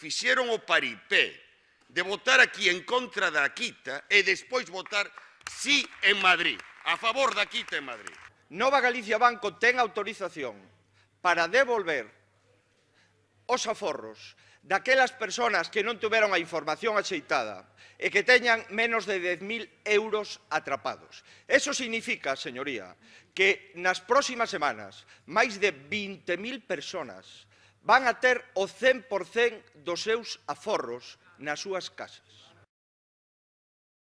fixeron o paripé de votar aquí en contra da quita e despois votar sí en Madrid, a favor da quita en Madrid. Nova Galicia Banco ten autorización para devolver os aforros daquelas persoas que non tuveron a información axeitada e que teñan menos de 10.000 euros atrapados. Eso significa, señoría, que nas próximas semanas máis de 20.000 persoas van a ter o 100% dos seus aforros nas súas casas.